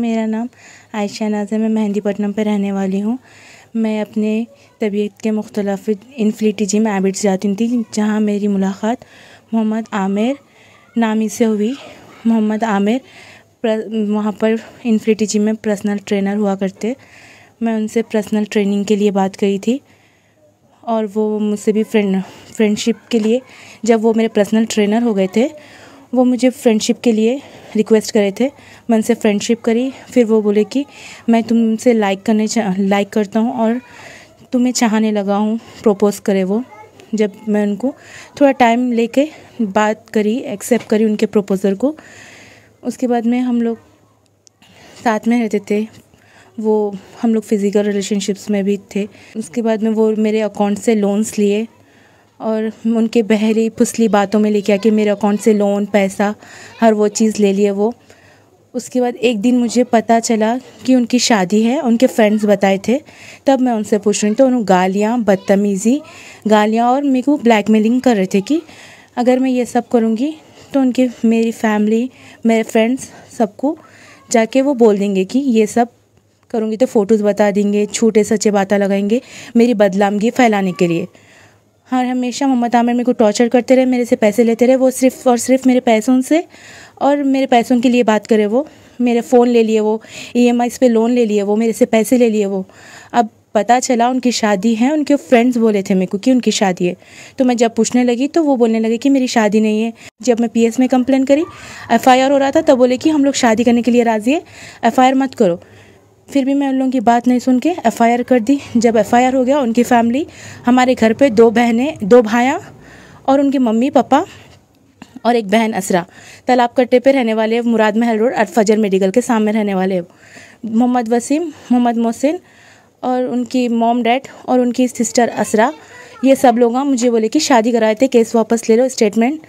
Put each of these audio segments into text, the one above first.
मेरा नाम आयशा है मैं मेहंदीपट्टनम पर रहने वाली हूँ मैं अपने तबीयत के मुख्तलफ जिम एबिट्स जाती थी जहाँ मेरी मुलाकात मोहम्मद आमिर नामी से हुई मोहम्मद आमिर वहाँ पर जिम में पर्सनल ट्रेनर हुआ करते मैं उनसे पर्सनल ट्रेनिंग के लिए बात करी थी और वो मुझसे भी फ्रेंड फ्रेंडशिप के लिए जब वो मेरे पर्सनल ट्रेनर हो गए थे वो मुझे फ्रेंडशिप के लिए रिक्वेस्ट करे थे मैं उनसे फ्रेंडशिप करी फिर वो बोले कि मैं तुमसे लाइक करने लाइक करता हूँ और तुम्हें चाहने लगा हूँ प्रपोज़ करे वो जब मैं उनको थोड़ा टाइम लेके बात करी एक्सेप्ट करी उनके प्रपोज़ल को उसके बाद में हम लोग साथ में रहते थे वो हम लोग फिज़िकल रिलेशनशिप्स में भी थे उसके बाद में वो मेरे अकाउंट से लोन्स लिए और उनके बहरी फुसली बातों में लेके आके मेरे अकाउंट से लोन पैसा हर वो चीज़ ले लिए वो उसके बाद एक दिन मुझे पता चला कि उनकी शादी है उनके फ्रेंड्स बताए थे तब मैं उनसे पूछ रही तो उन्होंने गालियाँ बदतमीज़ी गालियाँ और मेरे को ब्लैकमेलिंग कर रहे थे कि अगर मैं ये सब करूँगी तो उनके मेरी फैमिली मेरे फ्रेंड्स सबको जाके वो बोल देंगे कि ये सब करूँगी तो फ़ोटोज़ बता देंगे छोटे सच्चे बातें लगाएंगे मेरी बदलामगी फैलाने के लिए हर हमेशा मोहम्मद आमिर मेरे को टॉर्चर करते रहे मेरे से पैसे लेते रहे वो सिर्फ़ और सिर्फ मेरे पैसों से और मेरे पैसों के लिए बात करे वो मेरे फ़ोन ले लिए वो ई e एम पे लोन ले लिए वो मेरे से पैसे ले लिए वो अब पता चला उनकी शादी है उनके फ्रेंड्स बोले थे मेरे को कि उनकी शादी है तो मैं जब पूछने लगी तो वो बोलने लगे कि मेरी शादी नहीं है जब मैं पीएस में कंप्लेन करी एफआईआर हो रहा था तब बोले कि हम लोग शादी करने के लिए राज़ी है एफआईआर मत करो फिर भी मैं उन लोगों की बात नहीं सुन के एफ कर दी जब एफ हो गया उनकी फैमिली हमारे घर पे दो बहनें दो भाया और उनके मम्मी पापा और एक बहन असरा तालाब कट्टे पे रहने वाले मुराद महल रोड फजर मेडिकल के सामने रहने वाले मोहम्मद वसीम मोहम्मद मोहसिन और उनकी मॉम डैड और उनकी सिस्टर असरा ये सब लोग हाँ, मुझे बोले कि शादी कराए थे केस वापस ले लो स्टेटमेंट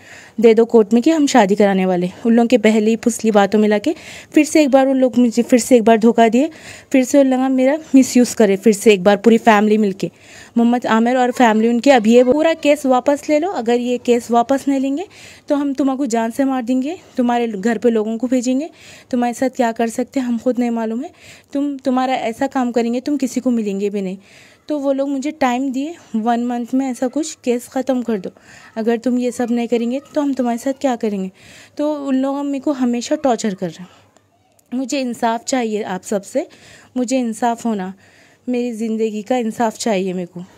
दे दो कोर्ट में कि हम शादी कराने वाले उन लोगों के पहली फुसली बातों में ला के फिर से एक बार उन लोग मुझे फिर से एक बार धोखा दिए फिर से उन लगा मेरा मिस यूज़ करे फिर से एक बार पूरी फैमिली मिल के मोहम्मद आमिर और फैमिली उनके अभी ये पूरा केस वापस ले लो अगर ये केस वापस नहीं लेंगे तो हम तुम्हारा जान से मार देंगे तुम्हारे घर पर लोगों को भेजेंगे तुम्हारे साथ क्या कर सकते हम खुद नहीं मालूम है तुम तुम्हारा ऐसा काम करेंगे तुम किसी को मिलेंगे भी नहीं तो वो लोग मुझे टाइम दिए वन मंथ में ऐसा कुछ केस ख़त्म कर दो अगर तुम ये सब नहीं करेंगे तो हम तुम्हारे साथ क्या करेंगे तो उन लोग मेरे को हमेशा टॉर्चर कर रहे हैं मुझे इंसाफ चाहिए आप सबसे मुझे इंसाफ होना मेरी ज़िंदगी का इंसाफ चाहिए मेरे को